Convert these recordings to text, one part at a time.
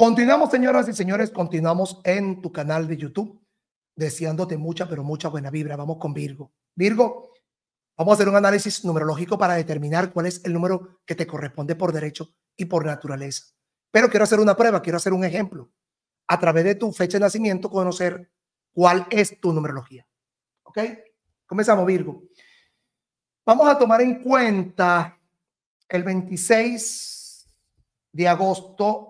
Continuamos, señoras y señores, continuamos en tu canal de YouTube, deseándote mucha, pero mucha buena vibra. Vamos con Virgo. Virgo, vamos a hacer un análisis numerológico para determinar cuál es el número que te corresponde por derecho y por naturaleza. Pero quiero hacer una prueba, quiero hacer un ejemplo. A través de tu fecha de nacimiento, conocer cuál es tu numerología. ¿Ok? Comenzamos, Virgo. Vamos a tomar en cuenta el 26 de agosto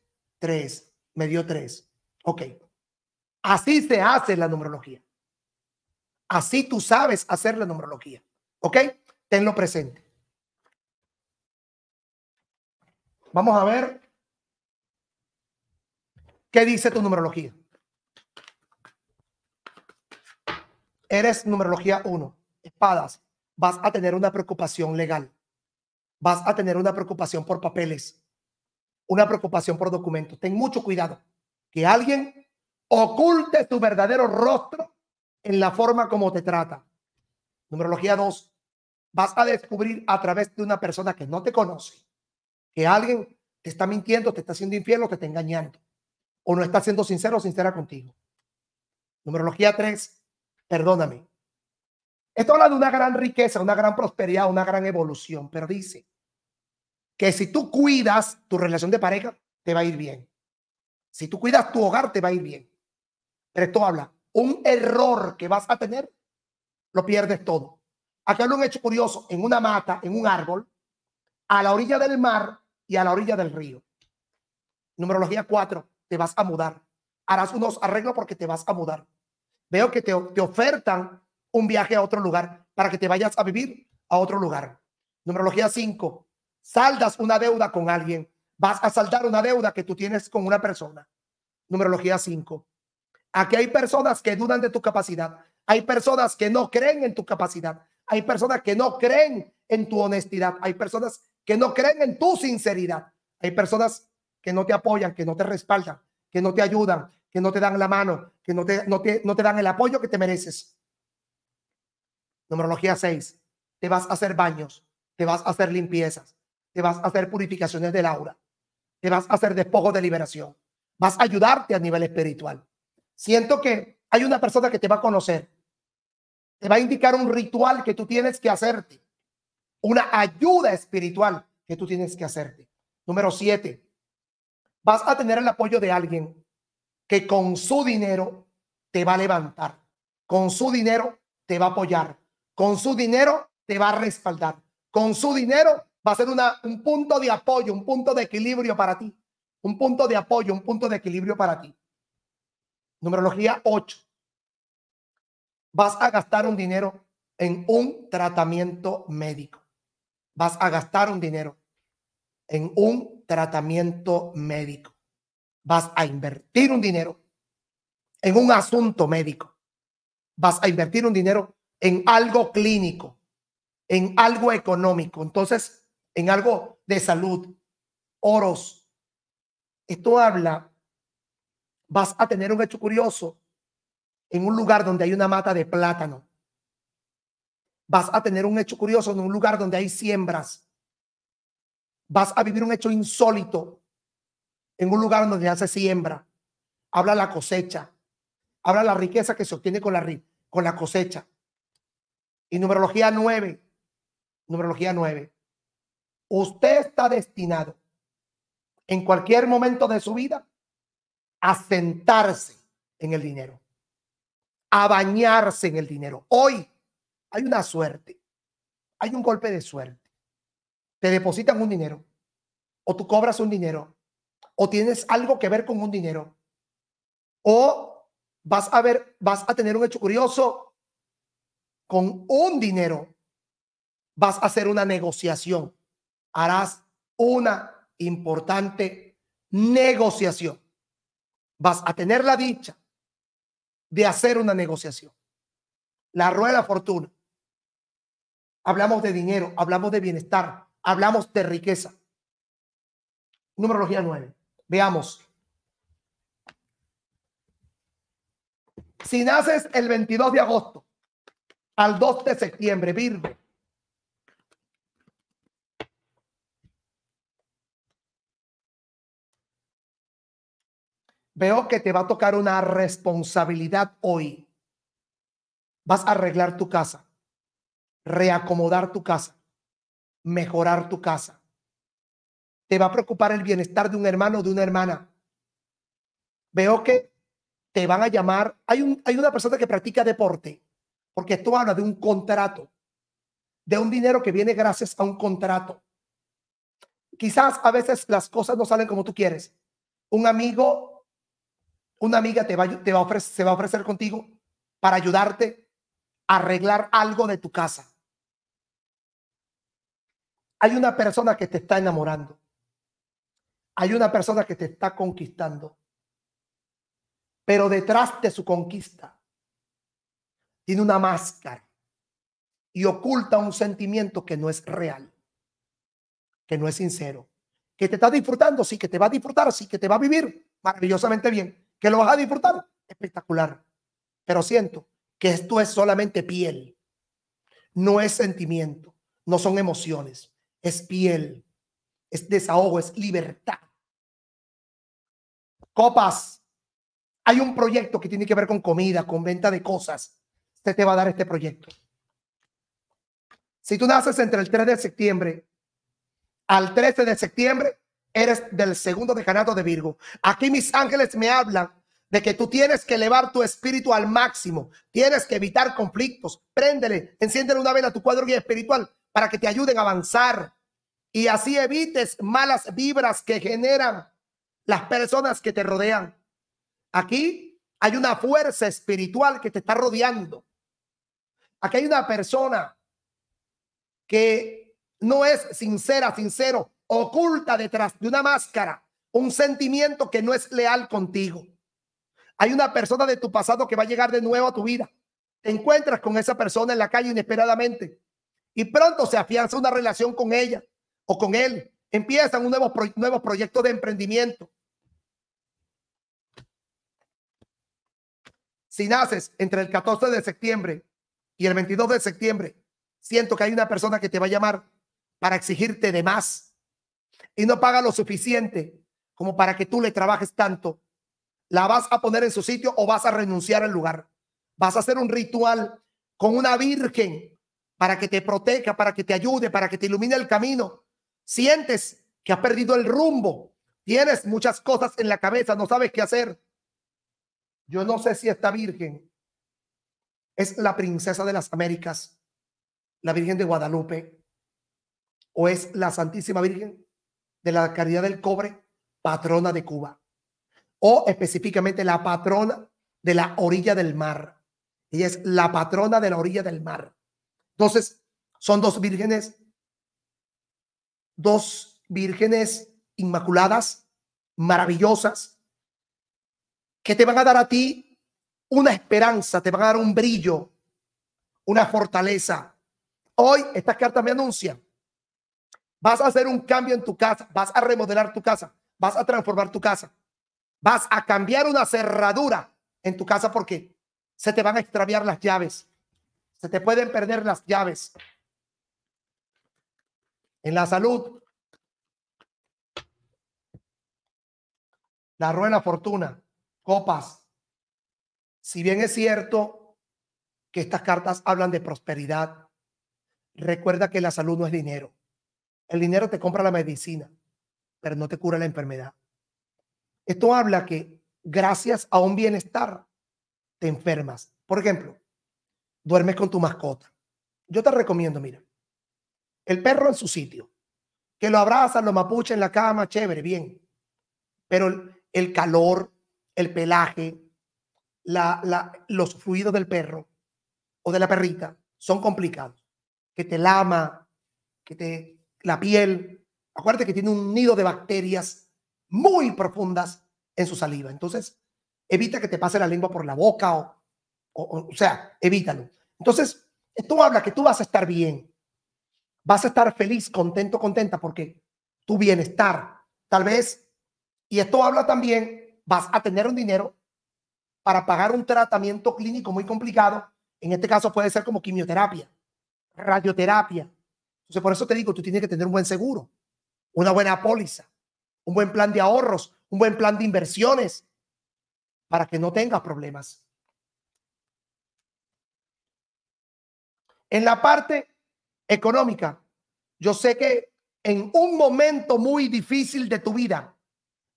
Tres. me dio tres. Ok. Así se hace la numerología. Así tú sabes hacer la numerología. ¿Ok? Tenlo presente. Vamos a ver qué dice tu numerología. Eres numerología uno. espadas. Vas a tener una preocupación legal. Vas a tener una preocupación por papeles una preocupación por documentos. Ten mucho cuidado que alguien oculte tu verdadero rostro en la forma como te trata. Numerología 2. Vas a descubrir a través de una persona que no te conoce que alguien te está mintiendo, te está haciendo infiel o te está engañando. O no está siendo sincero o sincera contigo. Numerología 3. Perdóname. Esto habla de una gran riqueza, una gran prosperidad, una gran evolución. Pero dice, que si tú cuidas tu relación de pareja, te va a ir bien. Si tú cuidas tu hogar, te va a ir bien. Pero esto habla, un error que vas a tener, lo pierdes todo. Acá hay un hecho curioso, en una mata, en un árbol, a la orilla del mar y a la orilla del río. Numerología 4, te vas a mudar. Harás unos arreglos porque te vas a mudar. Veo que te, ofertan un viaje a otro lugar para que te vayas a vivir a otro lugar. Numerología 5, saldas una deuda con alguien, vas a saldar una deuda que tú tienes con una persona. Numerología 5. Aquí hay personas que dudan de tu capacidad, hay personas que no creen en tu capacidad, hay personas que no creen en tu honestidad, hay personas que no creen en tu sinceridad, hay personas que no te apoyan, que no te respaldan, que no te ayudan, que no te dan la mano, que no te, no te, no te dan el apoyo que te mereces. Numerología 6. Te vas a hacer baños, te vas a hacer limpiezas, te vas a hacer purificaciones del aura, te vas a hacer despojos de liberación, vas a ayudarte a nivel espiritual. Siento que hay una persona que te va a conocer, te va a indicar un ritual que tú tienes que hacerte, una ayuda espiritual que tú tienes que hacerte. Número siete, vas a tener el apoyo de alguien que con su dinero te va a levantar, con su dinero te va a apoyar, con su dinero te va a respaldar, con su dinero va a ser una, un punto de apoyo, un punto de equilibrio para ti. Un punto de apoyo, un punto de equilibrio para ti. Numerología 8. Vas a gastar un dinero en un tratamiento médico. Vas a gastar un dinero en un tratamiento médico. Vas a invertir un dinero en un asunto médico. Vas a invertir un dinero en algo clínico, en algo económico. Entonces, en algo de salud, oros. Esto habla, vas a tener un hecho curioso en un lugar donde hay una mata de plátano. Vas a tener un hecho curioso en un lugar donde hay siembras. Vas a vivir un hecho insólito en un lugar donde hace siembra. Habla la cosecha. Habla la riqueza que se obtiene con la, con la cosecha. Y numerología 9. Numerología 9. Usted está destinado en cualquier momento de su vida a sentarse en el dinero, a bañarse en el dinero. Hoy hay una suerte, hay un golpe de suerte. Te depositan un dinero, o tú cobras un dinero, o tienes algo que ver con un dinero, o vas a ver, vas a tener un hecho curioso con un dinero, vas a hacer una negociación harás una importante negociación. Vas a tener la dicha de hacer una negociación. La rueda de la fortuna. Hablamos de dinero, hablamos de bienestar, hablamos de riqueza. Numerología 9. Veamos. Si naces el 22 de agosto al 2 de septiembre, Virgo, veo que te va a tocar una responsabilidad hoy. Vas a arreglar tu casa, reacomodar tu casa, mejorar tu casa. Te va a preocupar el bienestar de un hermano o de una hermana. Veo que te van a llamar. Hay, un, hay una persona que practica deporte, porque tú hablas de un contrato, de un dinero que viene gracias a un contrato. Quizás a veces las cosas no salen como tú quieres. Un amigo una amiga te va, te va a ofrecer, se va a ofrecer contigo para ayudarte a arreglar algo de tu casa. Hay una persona que te está enamorando. Hay una persona que te está conquistando. Pero detrás de su conquista tiene una máscara y oculta un sentimiento que no es real, que no es sincero, que te está disfrutando, sí, que te va a disfrutar, sí, que te va a vivir maravillosamente bien, que lo vas a disfrutar, espectacular. Pero siento que esto es solamente piel, no es sentimiento, no son emociones, es piel, es desahogo, es libertad. Copas, hay un proyecto que tiene que ver con comida, con venta de cosas. Usted te va a dar este proyecto. Si tú naces entre el 3 de septiembre al 13 de septiembre, eres del segundo decanato de Virgo. Aquí mis ángeles me hablan de que tú tienes que elevar tu espíritu al máximo, tienes que evitar conflictos. Préndele, enciéndele una vela a tu cuadro guía espiritual para que te ayuden a avanzar y así evites malas vibras que generan las personas que te rodean. Aquí hay una fuerza espiritual que te está rodeando. Aquí hay una persona que no es sincera, sincero, oculta detrás de una máscara un sentimiento que no es leal contigo. Hay una persona de tu pasado que va a llegar de nuevo a tu vida. Te encuentras con esa persona en la calle inesperadamente y pronto se afianza una relación con ella o con él. Empiezan un nuevo, proyecto de emprendimiento. Si naces entre el 14 de septiembre y el 22 de septiembre, siento que hay una persona que te va a llamar para exigirte de más y no paga lo suficiente como para que tú le trabajes tanto, ¿la vas a poner en su sitio o vas a renunciar al lugar? ¿Vas a hacer un ritual con una virgen para que te proteja, para que te ayude, para que te ilumine el camino? ¿Sientes que has perdido el rumbo? ¿Tienes muchas cosas en la cabeza? ¿No sabes qué hacer? Yo no sé si esta virgen es la princesa de las Américas, la Virgen de Guadalupe, o es la Santísima Virgen de la caridad del cobre, patrona de Cuba, o específicamente la patrona de la orilla del mar. Ella es la patrona de la orilla del mar. Entonces, son dos vírgenes, dos vírgenes inmaculadas, maravillosas, que te van a dar a ti una esperanza, te van a dar un brillo, una fortaleza. Hoy esta carta me anuncian Vas a hacer un cambio en tu casa, vas a remodelar tu casa, vas a transformar tu casa, vas a cambiar una cerradura en tu casa porque se te van a extraviar las llaves, se te pueden perder las llaves. En la salud, la rueda fortuna, copas. Si bien es cierto que estas cartas hablan de prosperidad, recuerda que la salud no es dinero. El dinero te compra la medicina, pero no te cura la enfermedad. Esto habla que gracias a un bienestar te enfermas. Por ejemplo, duermes con tu mascota. Yo te recomiendo, mira, el perro en su sitio, que lo abrazas, lo mapuche en la cama, chévere, bien. Pero el calor, el pelaje, la, los fluidos del perro o de la perrita son complicados. Que te lama, que te la piel. Acuérdate que tiene un nido de bacterias muy profundas en su saliva. Entonces, evita que te pase la lengua por la boca o, o, sea, evítalo. Entonces, esto habla que tú vas a estar bien, vas a estar feliz, contento, contenta, porque tu bienestar, tal vez, y esto habla también, vas a tener un dinero para pagar un tratamiento clínico muy complicado. En este caso puede ser como quimioterapia, radioterapia, entonces, por eso te digo, tú tienes que tener un buen seguro, una buena póliza, un buen plan de ahorros, un buen plan de inversiones para que no tengas problemas. En la parte económica, yo sé que en un momento muy difícil de tu vida,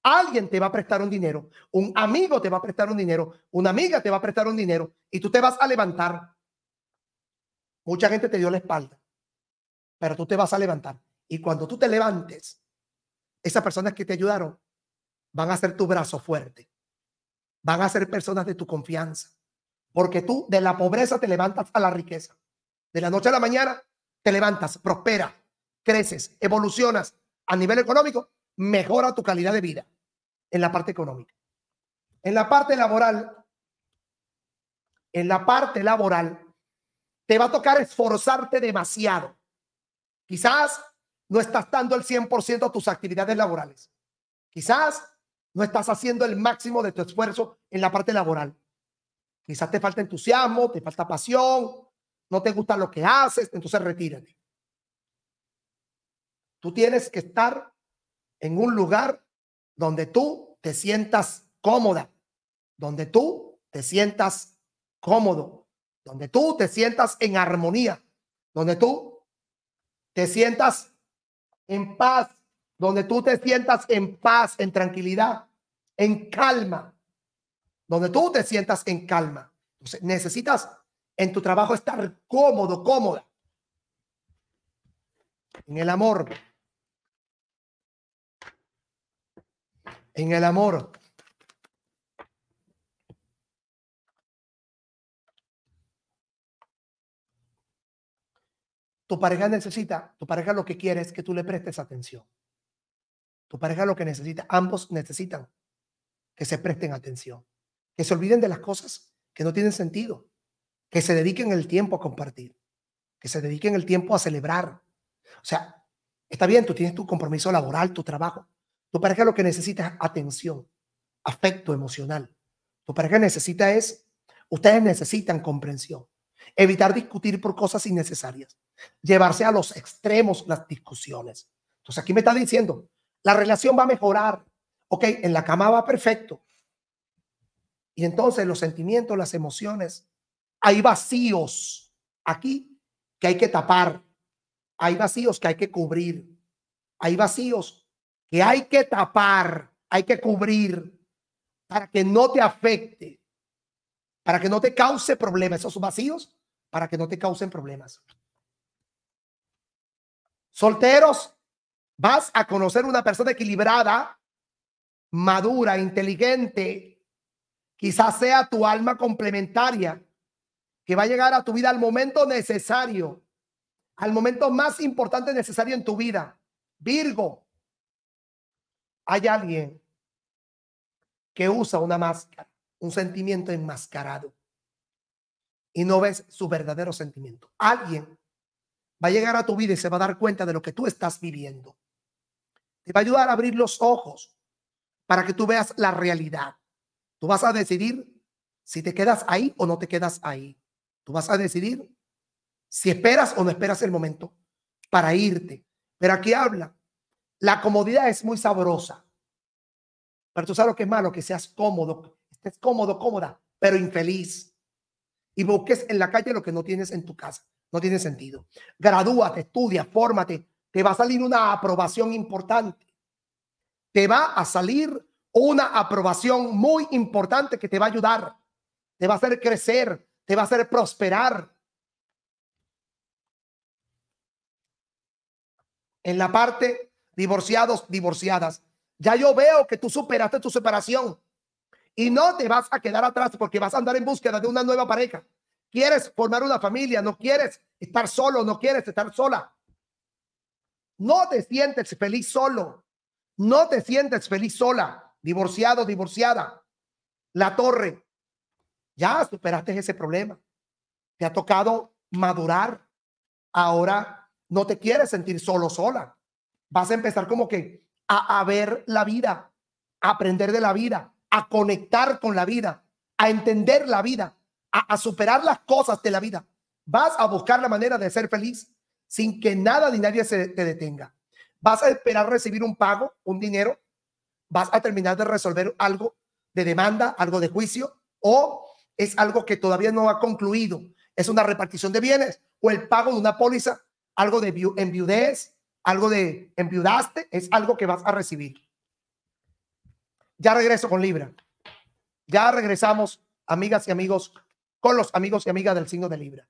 alguien te va a prestar un dinero, un amigo te va a prestar un dinero, una amiga te va a prestar un dinero y tú te vas a levantar. Mucha gente te dio la espalda pero tú te vas a levantar. Y cuando tú te levantes, esas personas que te ayudaron van a ser tu brazo fuerte. Van a ser personas de tu confianza. Porque tú de la pobreza te levantas a la riqueza. De la noche a la mañana te levantas, prosperas, creces, evolucionas a nivel económico, mejora tu calidad de vida en la parte económica. En la parte laboral, en la parte laboral, te va a tocar esforzarte demasiado. Quizás no estás dando el 100% a tus actividades laborales. Quizás no estás haciendo el máximo de tu esfuerzo en la parte laboral. Quizás te falta entusiasmo, te falta pasión, no te gusta lo que haces, entonces retírate. Tú tienes que estar en un lugar donde tú te sientas cómoda, donde tú te sientas cómodo, donde tú te sientas en armonía, donde tú te sientas en paz, donde tú te sientas en paz, en tranquilidad, en calma, donde tú te sientas en calma. necesitas en tu trabajo estar cómodo, cómoda. En el amor. En el amor. Tu pareja necesita, tu pareja lo que quiere es que tú le prestes atención. Tu pareja lo que necesita, ambos necesitan que se presten atención, que se olviden de las cosas que no tienen sentido, que se dediquen el tiempo a compartir, que se dediquen el tiempo a celebrar. O sea, está bien, tú tienes tu compromiso laboral, tu trabajo. Tu pareja lo que necesita es atención, afecto emocional. Tu pareja necesita es, ustedes necesitan comprensión, evitar discutir por cosas innecesarias llevarse a los extremos las discusiones. Entonces aquí me está diciendo, la relación va a mejorar, ok, en la cama va perfecto. Y entonces los sentimientos, las emociones, hay vacíos aquí que hay que tapar, hay vacíos que hay que cubrir, hay vacíos que hay que tapar, hay que cubrir para que no te afecte, para que no te cause problemas, esos vacíos, para que no te causen problemas. Solteros, vas a conocer una persona equilibrada, madura, inteligente. Quizás sea tu alma complementaria que va a llegar a tu vida al momento necesario, al momento más importante necesario en tu vida. Virgo, hay alguien que usa una máscara, un sentimiento enmascarado y no ves su verdadero sentimiento. Alguien va a llegar a tu vida y se va a dar cuenta de lo que tú estás viviendo. Te va a ayudar a abrir los ojos para que tú veas la realidad. Tú vas a decidir si te quedas ahí o no te quedas ahí. Tú vas a decidir si esperas o no esperas el momento para irte. Pero aquí habla, la comodidad es muy sabrosa. Pero tú sabes lo que es malo, que seas cómodo, estés cómodo, cómoda, pero infeliz. Y busques en la calle lo que no tienes en tu casa. No tiene sentido. Gradúate, estudia, fórmate. Te va a salir una aprobación importante. Te va a salir una aprobación muy importante que te va a ayudar. Te va a hacer crecer. Te va a hacer prosperar. En la parte divorciados, divorciadas. Ya yo veo que tú superaste tu separación. Y no te vas a quedar atrás porque vas a andar en búsqueda de una nueva pareja. Quieres formar una familia, no quieres estar solo, no quieres estar sola. No te sientes feliz solo. No te sientes feliz sola, divorciado, divorciada. La torre. Ya superaste ese problema. Te ha tocado madurar. Ahora no te quieres sentir solo, sola. Vas a empezar como que a, ver la vida, a aprender de la vida, a conectar con la vida, a entender la vida, a, superar las cosas de la vida. Vas a buscar la manera de ser feliz sin que nada ni nadie se te detenga. Vas a esperar recibir un pago, un dinero. Vas a terminar de resolver algo de demanda, algo de juicio, o es algo que todavía no ha concluido. Es una repartición de bienes o el pago de una póliza, algo de enviudez, algo de enviudaste, es algo que vas a recibir. Ya regreso con Libra. Ya regresamos, amigas y amigos, con los amigos y amigas del signo de Libra.